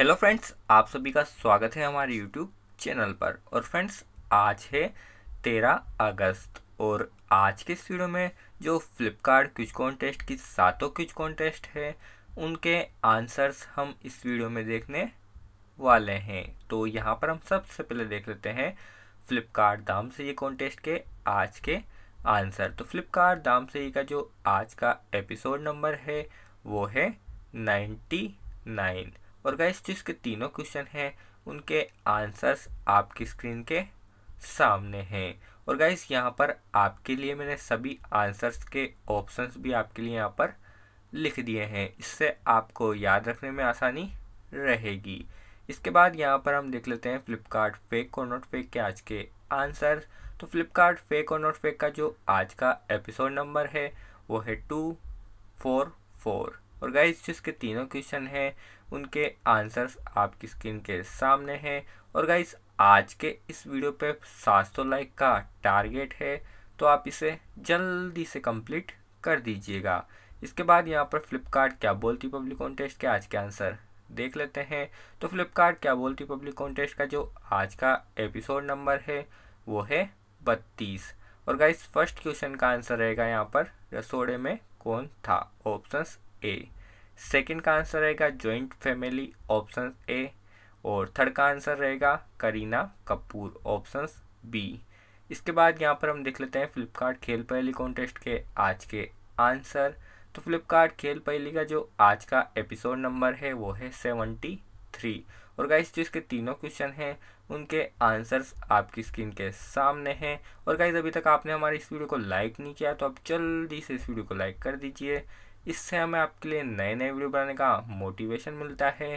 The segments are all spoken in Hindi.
हेलो फ्रेंड्स आप सभी का स्वागत है हमारे यूट्यूब चैनल पर और फ्रेंड्स आज है तेरह अगस्त और आज के इस वीडियो में जो फ्लिपकार्ट क्विज कॉन्टेस्ट की सातों क्विज कॉन्टेस्ट है उनके आंसर्स हम इस वीडियो में देखने वाले हैं तो यहाँ पर हम सबसे पहले देख लेते हैं फ्लिपकार्ट दाम से ये कॉन्टेस्ट के आज के आंसर तो फ्लिपकार्ट दाम से ये का जो आज का एपिसोड नंबर है वो है नाइन्टी नाइन और गाइस जिसके तीनों क्वेश्चन हैं उनके आंसर्स आपकी स्क्रीन के सामने हैं और गाइस यहाँ पर आपके लिए मैंने सभी आंसर्स के ऑप्शंस भी आपके लिए यहाँ पर लिख दिए हैं इससे आपको याद रखने में आसानी रहेगी इसके बाद यहाँ पर हम देख लेते हैं फ्लिपकार्ट फेक और नॉट फेक के आज के आंसर तो फ्लिपकार्ट फेक और नॉट फेक का जो आज का एपिसोड नंबर है वो है टू फोर फोर और गाइस जिसके तीनों क्वेश्चन हैं उनके आंसर्स आपकी स्क्रीन के सामने हैं और गाइस आज के इस वीडियो पे 700 लाइक का टारगेट है तो आप इसे जल्दी से कंप्लीट कर दीजिएगा इसके बाद यहाँ पर फ्लिपकार्ट क्या बोलती पब्लिक कॉन्टेस्ट के आज के आंसर देख लेते हैं तो फ्लिपकार्ट क्या बोलती पब्लिक कॉन्टेस्ट का जो आज का एपिसोड नंबर है वो है बत्तीस और गाइस फर्स्ट क्वेश्चन का आंसर रहेगा यहाँ पर रसोड़े में कौन था ऑप्शंस ए सेकेंड का आंसर रहेगा ज्वाइंट फैमिली ऑप्शन ए और थर्ड का आंसर रहेगा करीना कपूर ऑप्शन बी इसके बाद यहाँ पर हम देख लेते हैं फ्लिपकार्ट खेल पहली कॉन्टेस्ट के आज के आंसर तो फ्लिपकार्ट खेल पहली का जो आज का एपिसोड नंबर है वो है सेवेंटी थ्री और गाइस जो इसके तीनों क्वेश्चन हैं उनके आंसर्स आपकी स्क्रीन के सामने हैं और गाइस अभी तक आपने हमारे इस वीडियो को लाइक नहीं किया तो आप जल्दी से इस वीडियो को लाइक कर दीजिए इससे हमें आपके लिए नए नए वीडियो बनाने का मोटिवेशन मिलता है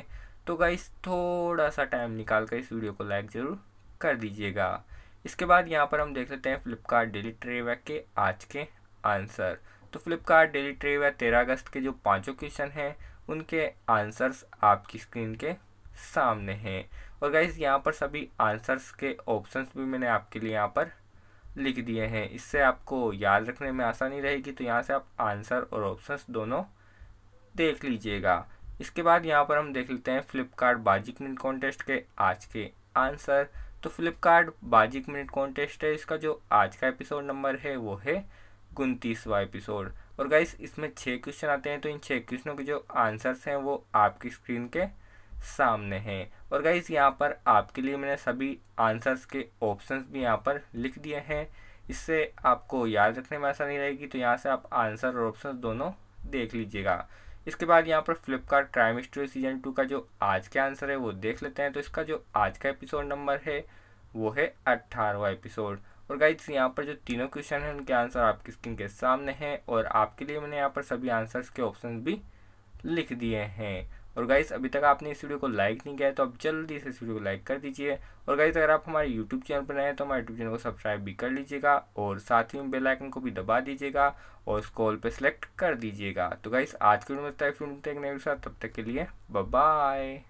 तो गाइस थोड़ा सा टाइम निकाल कर इस वीडियो को लाइक ज़रूर कर दीजिएगा इसके बाद यहाँ पर हम देख लेते हैं फ्लिपकार्ट डेली ट्रेवैक के आज के आंसर तो फ्लिपकार्ट डेली ट्रेवैक तेरह अगस्त के जो पाँचों क्वेश्चन हैं उनके आंसर्स आपकी स्क्रीन के सामने हैं और गाइज यहाँ पर सभी आंसर्स के ऑप्शंस भी मैंने आपके लिए यहाँ पर लिख दिए हैं इससे आपको याद रखने में आसानी रहेगी तो यहाँ से आप आंसर और ऑप्शंस दोनों देख लीजिएगा इसके बाद यहाँ पर हम देख लेते हैं फ्लिपकार्ट बाजिक मिनट कॉन्टेस्ट के आज के आंसर तो फ्लिपकार्ट बाजिक मिनट कॉन्टेस्ट है इसका जो आज का एपिसोड नंबर है वो है उनतीसवा एपिसोड और गाइस इसमें छः क्वेश्चन आते हैं तो इन छः क्वेश्चनों के जो आंसर्स हैं वो आपकी स्क्रीन के सामने हैं और गाइज यहाँ पर आपके लिए मैंने सभी आंसर्स के ऑप्शंस भी यहाँ पर लिख दिए हैं इससे आपको याद रखने में ऐसा नहीं रहेगी तो यहाँ से आप आंसर और ऑप्शन दोनों देख लीजिएगा इसके बाद यहाँ पर Flipkart crime story season two का जो आज का आंसर है वो देख लेते हैं तो इसका जो आज का एपिसोड नंबर है वो है अट्ठारहवा एपिसोड और गाइज यहाँ पर जो तीनों क्वेश्चन हैं उनके आंसर आपकी स्क्रीन के सामने हैं और आपके लिए मैंने यहाँ पर सभी आंसर्स के ऑप्शन भी लिख दिए हैं और गाइस अभी तक आपने इस वीडियो को लाइक नहीं किया है तो आप जल्दी से इस वीडियो को लाइक कर दीजिए और गाइस अगर आप हमारे यूट्यूब चैनल पर नए हैं तो हमारे यूट्यूब चैनल को सब्सक्राइब भी कर लीजिएगा और साथ ही बेल बेलाइकन को भी दबा दीजिएगा और स्कॉल पर सेलेक्ट कर दीजिएगा तो गाइस आज के वीडियो में तब तक के लिए बाय